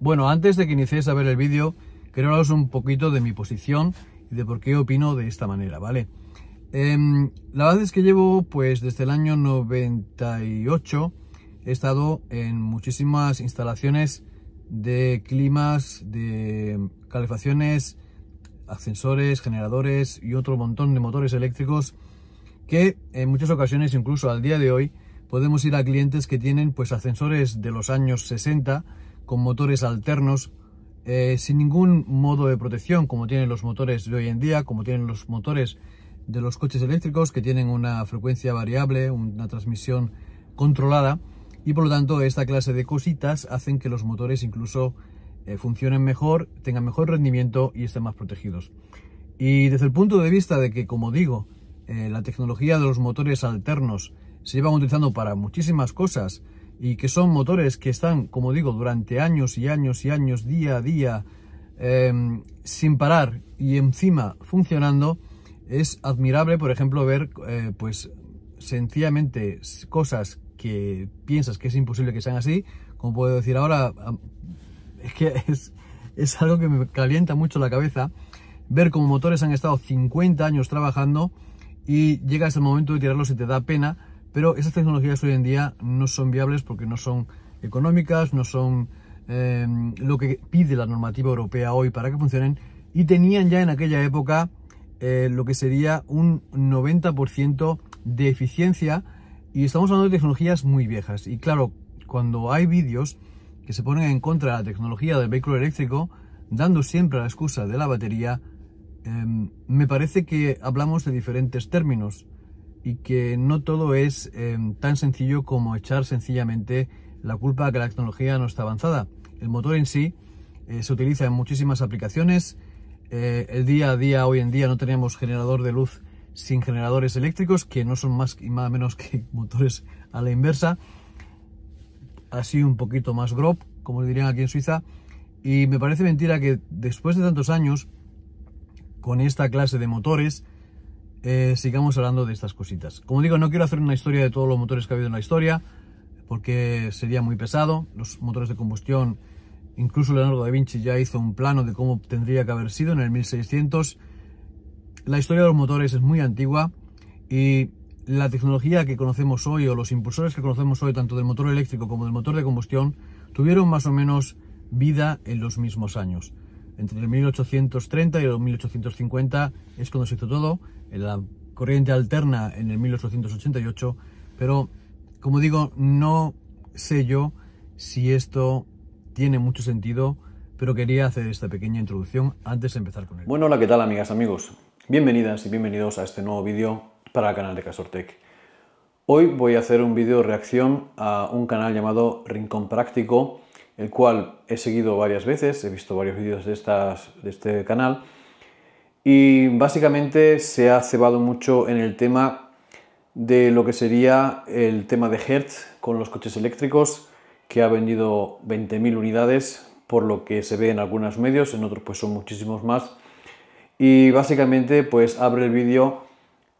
Bueno, antes de que iniciéis a ver el vídeo, quiero hablaros un poquito de mi posición y de por qué opino de esta manera, ¿vale? Em, la verdad es que llevo, pues desde el año 98, he estado en muchísimas instalaciones de climas, de calefacciones, ascensores, generadores y otro montón de motores eléctricos que en muchas ocasiones, incluso al día de hoy, podemos ir a clientes que tienen pues ascensores de los años 60 con motores alternos, eh, sin ningún modo de protección, como tienen los motores de hoy en día, como tienen los motores de los coches eléctricos, que tienen una frecuencia variable, una transmisión controlada, y por lo tanto esta clase de cositas hacen que los motores incluso eh, funcionen mejor, tengan mejor rendimiento y estén más protegidos. Y desde el punto de vista de que, como digo, eh, la tecnología de los motores alternos se llevan utilizando para muchísimas cosas, y que son motores que están, como digo, durante años y años y años, día a día, em, sin parar y encima funcionando, es admirable, por ejemplo, ver, eh, pues, sencillamente cosas que piensas que es imposible que sean así, como puedo decir ahora, es que es, algo que me calienta mucho la cabeza, ver cómo motores han estado 50 años trabajando y llegas ese momento de tirarlos y te da pena, pero esas tecnologías hoy en día no son viables porque no son económicas, no son em, lo que pide la normativa europea hoy para que funcionen y tenían ya en aquella época eh, lo que sería un 90% de eficiencia y estamos hablando de tecnologías muy viejas y claro, cuando hay vídeos que se ponen en contra de la tecnología del vehículo eléctrico, dando siempre la excusa de la batería, em, me parece que hablamos de diferentes términos y que no todo es em, tan sencillo como echar sencillamente la culpa a que la tecnología no está avanzada. El motor en sí eh, se utiliza en muchísimas aplicaciones. Eh, el día a día, hoy en día, no tenemos generador de luz sin generadores eléctricos, que no son más y más menos que motores a la inversa. Así un poquito más grob, como dirían aquí en Suiza. Y me parece mentira que después de tantos años, con esta clase de motores, eh, sigamos hablando de estas cositas. Como digo, no quiero hacer una historia de todos los motores que ha habido en la historia, porque sería muy pesado. Los motores de combustión, incluso Leonardo da Vinci ya hizo un plano de cómo tendría que haber sido en el 1600. La historia de los motores es muy antigua y la tecnología que conocemos hoy o los impulsores que conocemos hoy, tanto del motor eléctrico como del motor de combustión, tuvieron más o menos vida en los mismos años. Entre el 1830 y el 1850 es cuando se hizo todo, la corriente alterna en el 1888, pero como digo, no sé yo si esto tiene mucho sentido, pero quería hacer esta pequeña introducción antes de empezar con él. Bueno, hola, ¿qué tal amigas, amigos? Bienvenidas y bienvenidos a este nuevo vídeo para el canal de Casortec. Hoy voy a hacer un vídeo reacción a un canal llamado Rincón Práctico, el cual he seguido varias veces, he visto varios vídeos de, de este canal, y básicamente se ha cebado mucho en el tema de lo que sería el tema de Hertz con los coches eléctricos, que ha vendido 20.000 unidades, por lo que se ve en algunos medios, en otros pues son muchísimos más, y básicamente pues abre el vídeo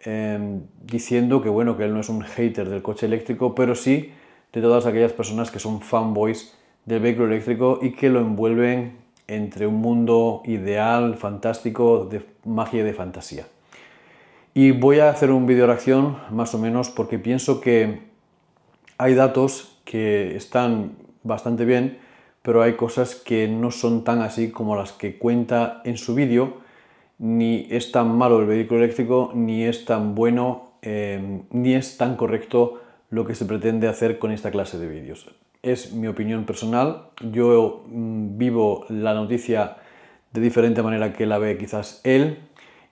em, diciendo que bueno, que él no es un hater del coche eléctrico, pero sí de todas aquellas personas que son fanboys del vehículo eléctrico y que lo envuelven entre un mundo ideal, fantástico, de magia y de fantasía. Y voy a hacer un vídeo de reacción más o menos porque pienso que hay datos que están bastante bien, pero hay cosas que no son tan así como las que cuenta en su vídeo. Ni es tan malo el vehículo eléctrico, ni es tan bueno, eh, ni es tan correcto lo que se pretende hacer con esta clase de vídeos es mi opinión personal. Yo mm, vivo la noticia de diferente manera que la ve quizás él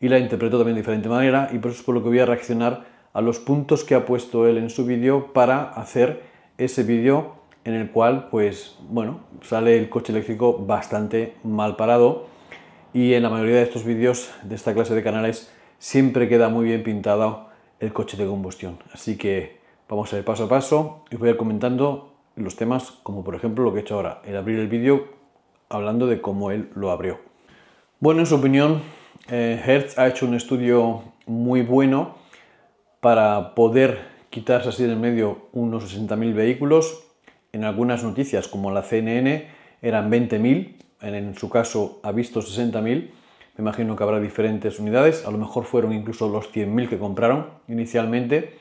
y la interpreto también de diferente manera y por eso es por lo que voy a reaccionar a los puntos que ha puesto él en su vídeo para hacer ese vídeo en el cual pues bueno sale el coche eléctrico bastante mal parado y en la mayoría de estos vídeos de esta clase de canales siempre queda muy bien pintado el coche de combustión así que vamos a ir paso a paso y voy a ir comentando los temas, como por ejemplo lo que he hecho ahora, el abrir el vídeo hablando de cómo él lo abrió. Bueno, en su opinión, eh, Hertz ha hecho un estudio muy bueno para poder quitarse así en medio unos 60.000 vehículos. En algunas noticias, como la CNN, eran 20.000, en su caso ha visto 60.000. Me imagino que habrá diferentes unidades, a lo mejor fueron incluso los 100.000 que compraron inicialmente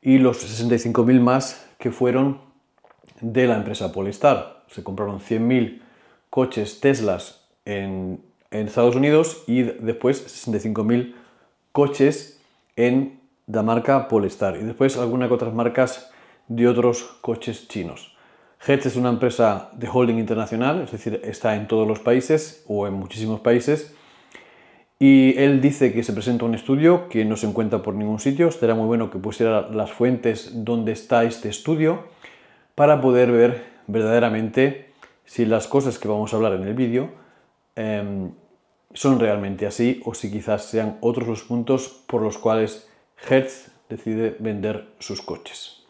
y los 65.000 más que fueron de la empresa Polestar. Se compraron 100.000 coches Teslas en, Estados Unidos y después 65.000 coches en la marca Polestar y después algunas otras marcas de otros coches chinos. Hertz es una empresa de holding internacional, es decir, está en todos los países o en muchísimos países. Y él dice que se presenta un estudio que no se encuentra por ningún sitio. Será muy bueno que pusiera las fuentes donde está este estudio para poder ver verdaderamente si las cosas que vamos a hablar en el vídeo em, son realmente así o si quizás sean otros los puntos por los cuales Hertz decide vender sus coches.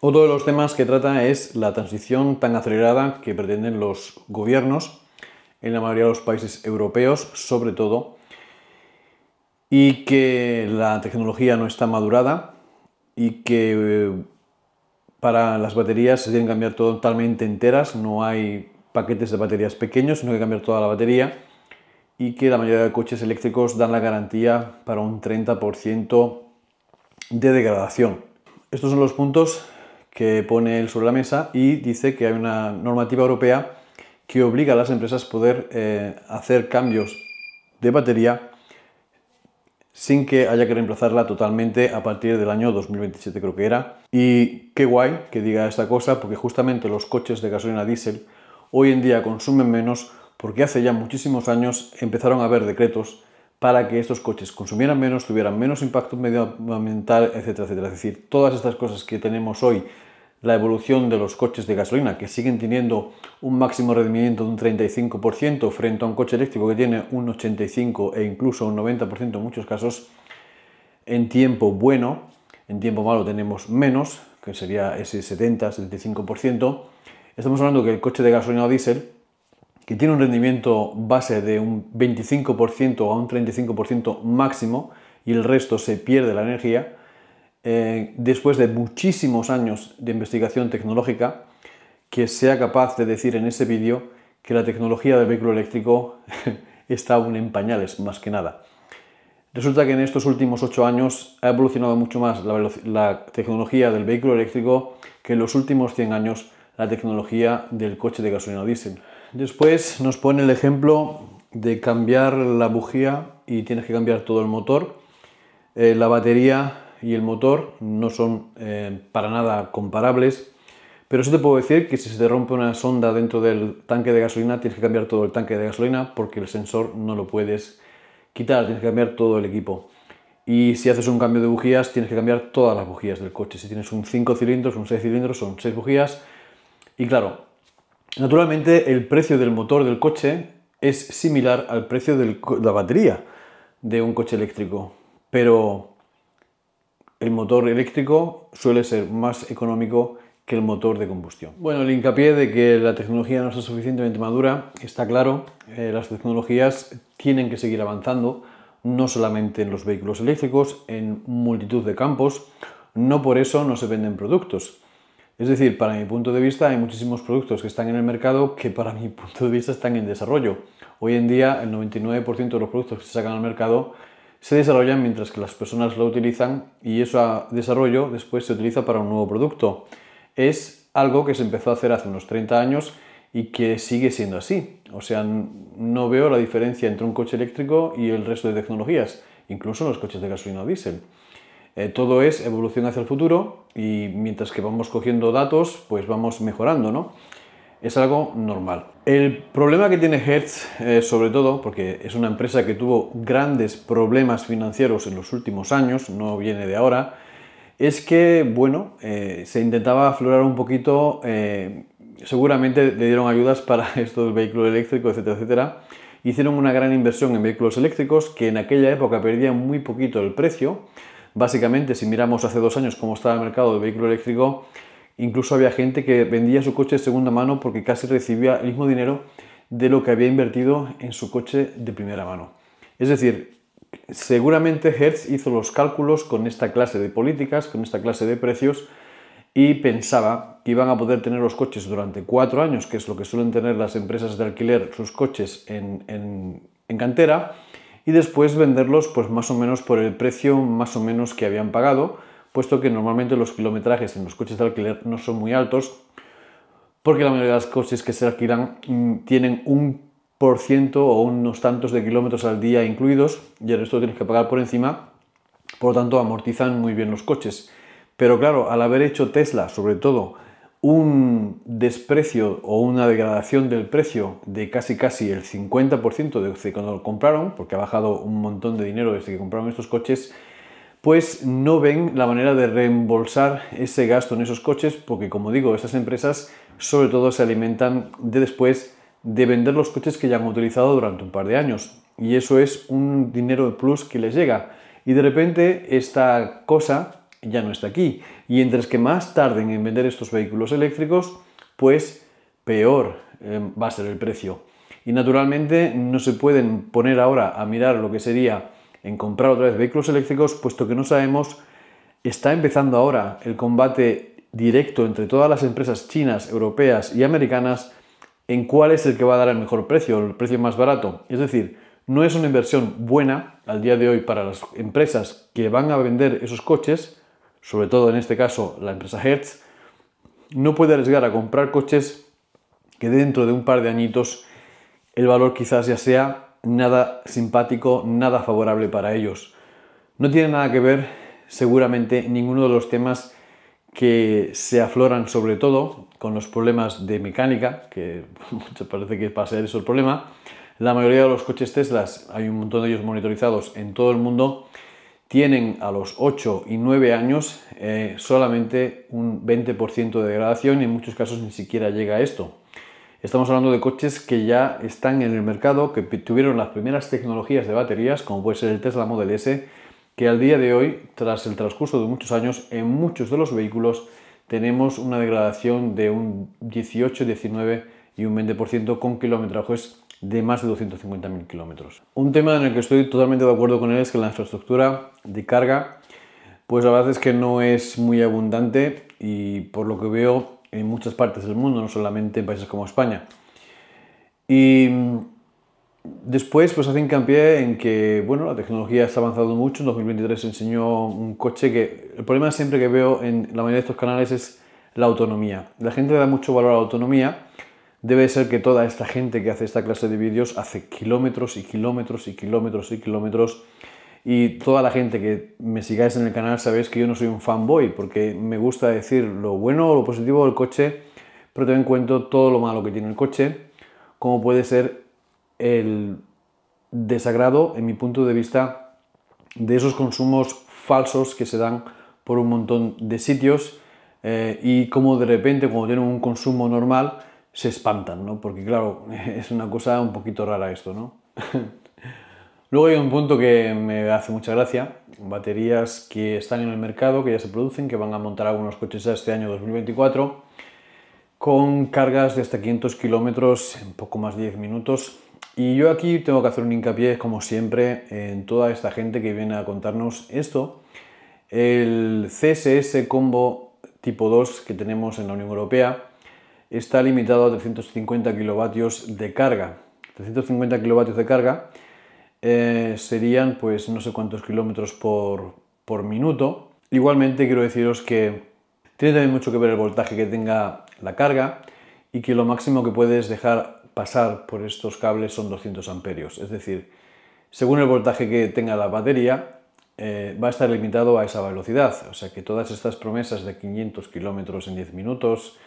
Otro de los temas que trata es la transición tan acelerada que pretenden los gobiernos en la mayoría de los países europeos, sobre todo, y que la tecnología no está madurada y que para las baterías se tienen que cambiar totalmente enteras, no hay paquetes de baterías pequeños, sino que cambiar toda la batería y que la mayoría de coches eléctricos dan la garantía para un 30% de degradación. Estos son los puntos que pone él sobre la mesa y dice que hay una normativa europea que obliga a las empresas a poder eh, hacer cambios de batería sin que haya que reemplazarla totalmente a partir del año 2027 creo que era. Y qué guay que diga esta cosa porque justamente los coches de gasolina diésel hoy en día consumen menos porque hace ya muchísimos años empezaron a haber decretos para que estos coches consumieran menos, tuvieran menos impacto medioambiental, etcétera, etcétera. Es decir, todas estas cosas que tenemos hoy la evolución de los coches de gasolina, que siguen teniendo un máximo rendimiento de un 35% frente a un coche eléctrico que tiene un 85% e incluso un 90% en muchos casos, en tiempo bueno, en tiempo malo tenemos menos, que sería ese 70-75%, estamos hablando que el coche de gasolina o diésel, que tiene un rendimiento base de un 25% a un 35% máximo y el resto se pierde la energía, eh, después de muchísimos años de investigación tecnológica, que sea capaz de decir en ese vídeo que la tecnología del vehículo eléctrico está aún en pañales, más que nada. Resulta que en estos últimos ocho años ha evolucionado mucho más la, tecnología del vehículo eléctrico que en los últimos 100 años la tecnología del coche de gasolina o diésel. Después nos pone el ejemplo de cambiar la bujía y tienes que cambiar todo el motor, eh, la batería y el motor no son eh, para nada comparables, pero sí te puedo decir que si se te rompe una sonda dentro del tanque de gasolina, tienes que cambiar todo el tanque de gasolina porque el sensor no lo puedes quitar, tienes que cambiar todo el equipo. Y si haces un cambio de bujías, tienes que cambiar todas las bujías del coche. Si tienes un 5 cilindros, un 6 cilindros, son 6 bujías. Y claro, naturalmente el precio del motor del coche es similar al precio de la batería de un coche eléctrico. Pero el motor eléctrico suele ser más económico que el motor de combustión. Bueno, el hincapié de que la tecnología no está suficientemente madura está claro. Eh, las tecnologías tienen que seguir avanzando, no solamente en los vehículos eléctricos, en multitud de campos. No por eso no se venden productos. Es decir, para mi punto de vista hay muchísimos productos que están en el mercado que para mi punto de vista están en desarrollo. Hoy en día el 99% de los productos que se sacan al mercado se desarrollan mientras que las personas lo utilizan y ese desarrollo después se utiliza para un nuevo producto. Es algo que se empezó a hacer hace unos 30 años y que sigue siendo así. O sea, no veo la diferencia entre un coche eléctrico y el resto de tecnologías, incluso los coches de gasolina o diésel. Eh, todo es evolución hacia el futuro y mientras que vamos cogiendo datos, pues vamos mejorando, ¿no? es algo normal. El problema que tiene Hertz, eh, sobre todo, porque es una empresa que tuvo grandes problemas financieros en los últimos años, no viene de ahora, es que, bueno, eh, se intentaba aflorar un poquito, eh, seguramente le dieron ayudas para esto del vehículo eléctrico, etcétera, etcétera. Hicieron una gran inversión en vehículos eléctricos que en aquella época perdían muy poquito el precio. Básicamente, si miramos hace dos años cómo estaba el mercado del vehículo eléctrico, Incluso había gente que vendía su coche de segunda mano porque casi recibía el mismo dinero de lo que había invertido en su coche de primera mano. Es decir, seguramente Hertz hizo los cálculos con esta clase de políticas, con esta clase de precios, y pensaba que iban a poder tener los coches durante cuatro años, que es lo que suelen tener las empresas de alquiler sus coches en, en cantera, y después venderlos pues más o menos por el precio más o menos que habían pagado, puesto que normalmente los kilometrajes en los coches de alquiler no son muy altos, porque la mayoría de los coches que se alquilan mm, tienen un por ciento o unos tantos de kilómetros al día incluidos y el resto tienes que pagar por encima, por lo tanto amortizan muy bien los coches. Pero claro, al haber hecho Tesla, sobre todo, un desprecio o una degradación del precio de casi casi el 50% de cuando lo compraron, porque ha bajado un montón de dinero desde que compraron estos coches, pues no ven la manera de reembolsar ese gasto en esos coches, porque como digo, estas empresas sobre todo se alimentan de después de vender los coches que ya han utilizado durante un par de años. Y eso es un dinero de plus que les llega. Y de repente esta cosa ya no está aquí. Y entre que más tarden en vender estos vehículos eléctricos, pues peor em, va a ser el precio. Y naturalmente no se pueden poner ahora a mirar lo que sería en comprar otra vez vehículos eléctricos, puesto que no sabemos, está empezando ahora el combate directo entre todas las empresas chinas, europeas y americanas en cuál es el que va a dar el mejor precio, el precio más barato. Es decir, no es una inversión buena al día de hoy para las empresas que van a vender esos coches, sobre todo en este caso la empresa Hertz, no puede arriesgar a comprar coches que dentro de un par de añitos el valor quizás ya sea nada simpático, nada favorable para ellos. No tiene nada que ver seguramente ninguno de los temas que se afloran sobre todo con los problemas de mecánica, que parece que pasa eso el problema. La mayoría de los coches Tesla, hay un montón de ellos monitorizados en todo el mundo, tienen a los 8 y 9 años eh, solamente un 20% de degradación y en muchos casos ni siquiera llega a esto. Estamos hablando de coches que ya están en el mercado, que tuvieron las primeras tecnologías de baterías, como puede ser el Tesla Model S, que al día de hoy, tras el transcurso de muchos años, en muchos de los vehículos tenemos una degradación de un 18, 19 y un 20% con kilometrajes de más de 250.000 kilómetros. Un tema en el que estoy totalmente de acuerdo con él es que la infraestructura de carga, pues la verdad es que no es muy abundante y por lo que veo en muchas partes del mundo, no solamente en países como España. Y después pues hacen hincapié en que, bueno, la tecnología está avanzado mucho, en 2023 enseñó un coche que... El problema siempre que veo en la mayoría de estos canales es la autonomía. La gente da mucho valor a la autonomía, debe ser que toda esta gente que hace esta clase de vídeos hace kilómetros y kilómetros y kilómetros y kilómetros y toda la gente que me sigáis en el canal sabéis que yo no soy un fanboy, porque me gusta decir lo bueno o lo positivo del coche, pero también cuento todo lo malo que tiene el coche, como puede ser el desagrado, en mi punto de vista, de esos consumos falsos que se dan por un montón de sitios eh, y cómo de repente cuando tienen un consumo normal se espantan, ¿no? Porque claro, es una cosa un poquito rara esto, ¿no? Luego hay un punto que me hace mucha gracia, baterías que están en el mercado, que ya se producen, que van a montar algunos coches este año 2024, con cargas de hasta 500 kilómetros en poco más de 10 minutos. Y yo aquí tengo que hacer un hincapié, como siempre, en toda esta gente que viene a contarnos esto. El CSS Combo tipo 2 que tenemos en la Unión Europea está limitado a 350 kilovatios de carga. 350 kilovatios de carga eh, serían pues no sé cuántos kilómetros por, minuto. Igualmente quiero deciros que tiene también mucho que ver el voltaje que tenga la carga y que lo máximo que puedes dejar pasar por estos cables son 200 amperios. Es decir, según el voltaje que tenga la batería, eh, va a estar limitado a esa velocidad. O sea que todas estas promesas de 500 kilómetros en 10 minutos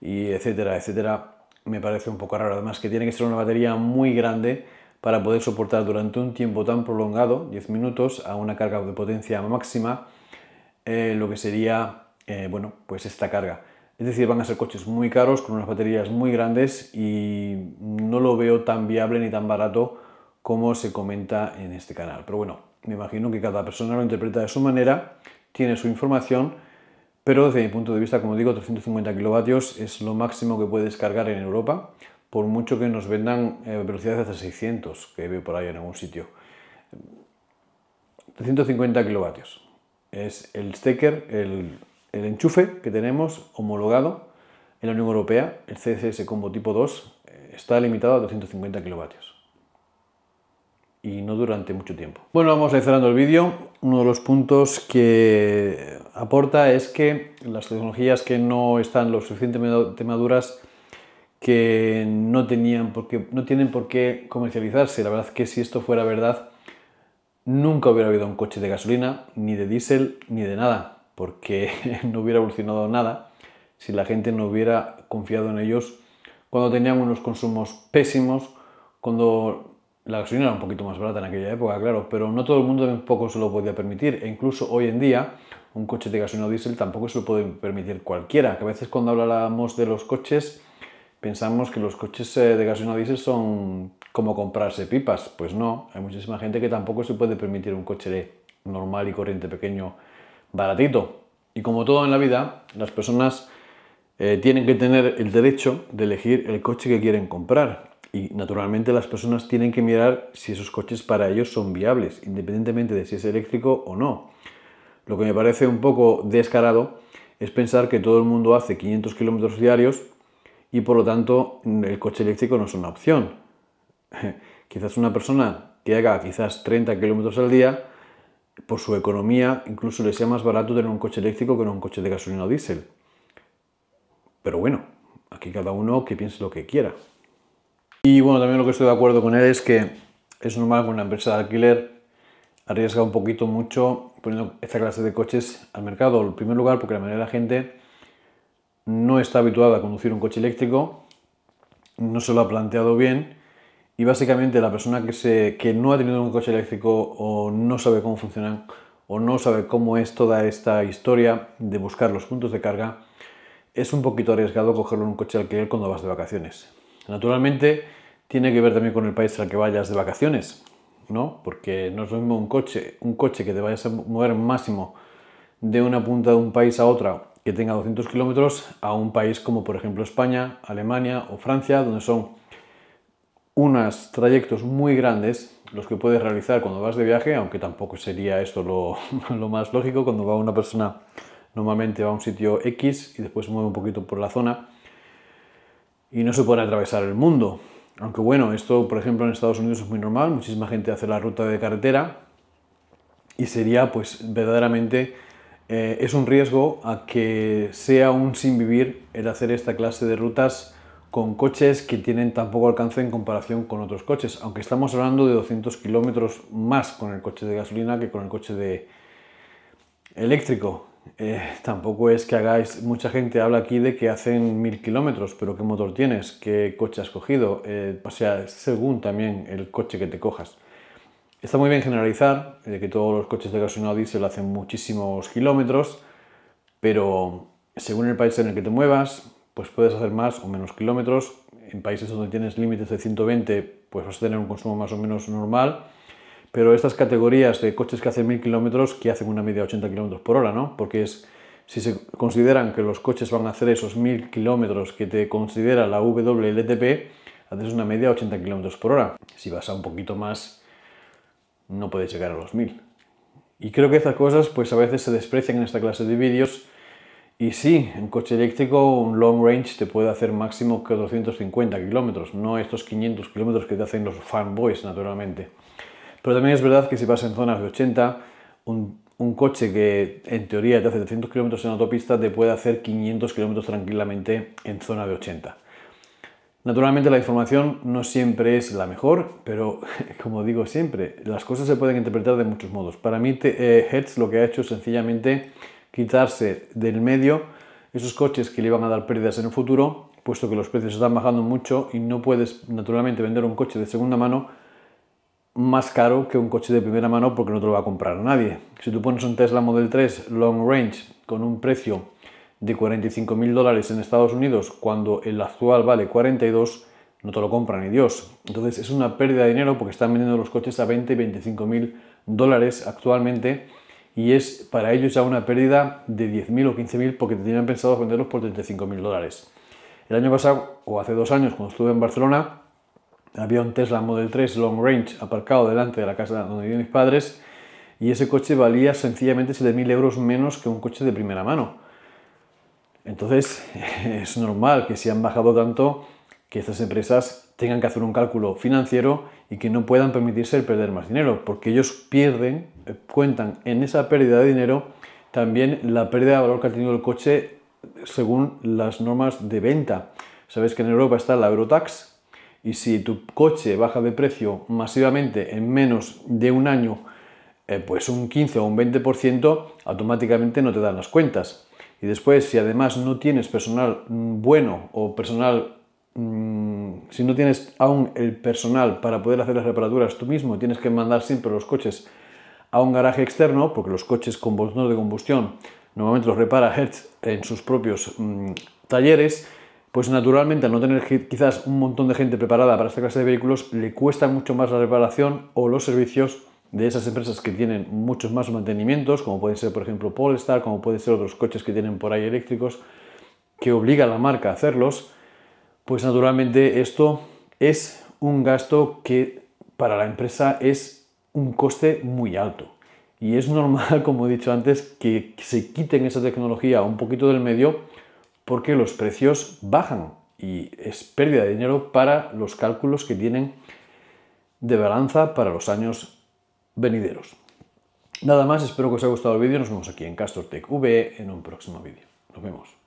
y etcétera, etcétera, me parece un poco raro. Además que tiene que ser una batería muy grande para poder soportar durante un tiempo tan prolongado, 10 minutos, a una carga de potencia máxima, eh, lo que sería, eh, bueno, pues esta carga. Es decir, van a ser coches muy caros, con unas baterías muy grandes y no lo veo tan viable ni tan barato como se comenta en este canal. Pero bueno, me imagino que cada persona lo interpreta de su manera, tiene su información, pero desde mi punto de vista, como digo, 350 kilovatios es lo máximo que puedes cargar en Europa por mucho que nos vendan eh, velocidades de hasta 600, que veo por ahí en algún sitio. 350 kilovatios. Es el stecker, el, enchufe que tenemos homologado en la Unión Europea, el CCS Combo tipo 2, eh, está limitado a 250 kilovatios. Y no durante mucho tiempo. Bueno, vamos a ir cerrando el vídeo. Uno de los puntos que aporta es que las tecnologías que no están lo suficientemente maduras que no, tenían porque no tienen por qué comercializarse. La verdad es que si esto fuera verdad, nunca hubiera habido un coche de gasolina, ni de diésel, ni de nada, porque no hubiera evolucionado nada si la gente no hubiera confiado en ellos cuando tenían unos consumos pésimos, cuando la gasolina era un poquito más barata en aquella época, claro, pero no todo el mundo tampoco se lo podía permitir. E incluso hoy en día, un coche de gasolina o diésel tampoco se lo puede permitir cualquiera. Que a veces cuando hablábamos de los coches, pensamos que los coches eh, de gasolina diésel son como comprarse pipas. Pues no, hay muchísima gente que tampoco se puede permitir un coche normal y corriente pequeño baratito. Y como todo en la vida, las personas eh, tienen que tener el derecho de elegir el coche que quieren comprar. Y naturalmente las personas tienen que mirar si esos coches para ellos son viables, independientemente de si es eléctrico o no. Lo que me parece un poco descarado es pensar que todo el mundo hace 500 kilómetros diarios y por lo tanto el coche eléctrico no es una opción. quizás una persona que haga quizás 30 kilómetros al día, por su economía, incluso le sea más barato tener un coche eléctrico que un coche de gasolina o diésel. Pero bueno, aquí cada uno que piense lo que quiera. Y bueno, también lo que estoy de acuerdo con él es que es normal que una empresa de alquiler arriesga un poquito mucho poniendo esta clase de coches al mercado. En primer lugar, porque la mayoría de la gente no está habituada a conducir un coche eléctrico, no se lo ha planteado bien y básicamente la persona que, se, que no ha tenido un coche eléctrico o no sabe cómo funcionan o no sabe cómo es toda esta historia de buscar los puntos de carga, es un poquito arriesgado cogerlo en un coche alquiler cuando vas de vacaciones. Naturalmente, tiene que ver también con el país al que vayas de vacaciones, ¿no? Porque no es lo mismo un coche, un coche que te vayas a mover máximo de una punta de un país a otra que tenga 200 kilómetros a un país como por ejemplo España, Alemania o Francia, donde son unos trayectos muy grandes los que puedes realizar cuando vas de viaje, aunque tampoco sería esto lo, más lógico, cuando va una persona normalmente va a un sitio X y después mueve un poquito por la zona y no se puede atravesar el mundo. Aunque bueno, esto por ejemplo en Estados Unidos es muy normal, muchísima gente hace la ruta de carretera y sería pues verdaderamente eh, es un riesgo a que sea un sin vivir el hacer esta clase de rutas con coches que tienen tan poco alcance en comparación con otros coches, aunque estamos hablando de 200 kilómetros más con el coche de gasolina que con el coche de eléctrico. Eh, tampoco es que hagáis, mucha gente habla aquí de que hacen mil kilómetros, pero ¿qué motor tienes? ¿Qué coche has cogido? Eh, o sea, según también el coche que te cojas. Está muy bien generalizar, de eh, que todos los coches de gasolina o diésel hacen muchísimos kilómetros, pero según el país en el que te muevas, pues puedes hacer más o menos kilómetros. En países donde tienes límites de 120, pues vas a tener un consumo más o menos normal. Pero estas categorías de coches que hacen 1000 kilómetros, que hacen una media de 80 kilómetros por hora, ¿no? Porque es, si se consideran que los coches van a hacer esos 1000 kilómetros que te considera la WLTP, haces una media de 80 kilómetros por hora. Si vas a un poquito más no puede llegar a los 1000. Y creo que estas cosas pues a veces se desprecian en esta clase de vídeos y sí, un coche eléctrico, un long range te puede hacer máximo 450 kilómetros, no estos 500 kilómetros que te hacen los fanboys naturalmente. Pero también es verdad que si vas en zonas de 80, un, un coche que en teoría te hace 300 kilómetros en autopista te puede hacer 500 kilómetros tranquilamente en zona de 80. Naturalmente la información no siempre es la mejor, pero como digo siempre, las cosas se pueden interpretar de muchos modos. Para mí, eh, Hertz lo que ha hecho es sencillamente quitarse del medio esos coches que le iban a dar pérdidas en el futuro, puesto que los precios están bajando mucho y no puedes naturalmente vender un coche de segunda mano más caro que un coche de primera mano porque no te lo va a comprar nadie. Si tú pones un Tesla Model 3 Long Range con un precio de 45 mil dólares en Estados Unidos cuando el actual vale 42, no te lo compra ni Dios. Entonces es una pérdida de dinero porque están vendiendo los coches a 20, 25 mil dólares actualmente y es para ellos ya una pérdida de 10.000 o 15 mil porque te tenían pensado venderlos por 35 mil dólares. El año pasado, o hace dos años, cuando estuve en Barcelona, había un Tesla Model 3 Long Range aparcado delante de la casa donde vivían mis padres y ese coche valía sencillamente 7.000 euros menos que un coche de primera mano. Entonces, es normal que si han bajado tanto, que estas empresas tengan que hacer un cálculo financiero y que no puedan permitirse perder más dinero, porque ellos pierden, eh, cuentan en esa pérdida de dinero también la pérdida de valor que ha tenido el coche según las normas de venta. Sabes que en Europa está la Eurotax y si tu coche baja de precio masivamente en menos de un año, eh, pues un 15 o un 20%, automáticamente no te dan las cuentas. Y después, si además no tienes personal mm, bueno o personal mm, si no tienes aún el personal para poder hacer las reparaturas tú mismo, tienes que mandar siempre los coches a un garaje externo, porque los coches con botones de combustión normalmente los repara Hertz en sus propios mm, talleres, pues naturalmente al no tener quizás un montón de gente preparada para esta clase de vehículos, le cuesta mucho más la reparación o los servicios de esas empresas que tienen muchos más mantenimientos, como pueden ser por ejemplo Polestar, como pueden ser otros coches que tienen por ahí eléctricos, que obliga a la marca a hacerlos, pues naturalmente esto es un gasto que para la empresa es un coste muy alto. Y es normal, como he dicho antes, que se quiten esa tecnología un poquito del medio porque los precios bajan y es pérdida de dinero para los cálculos que tienen de balanza para los años venideros. Nada más, espero que os haya gustado el vídeo, nos vemos aquí en Castor V en un próximo vídeo. Nos vemos.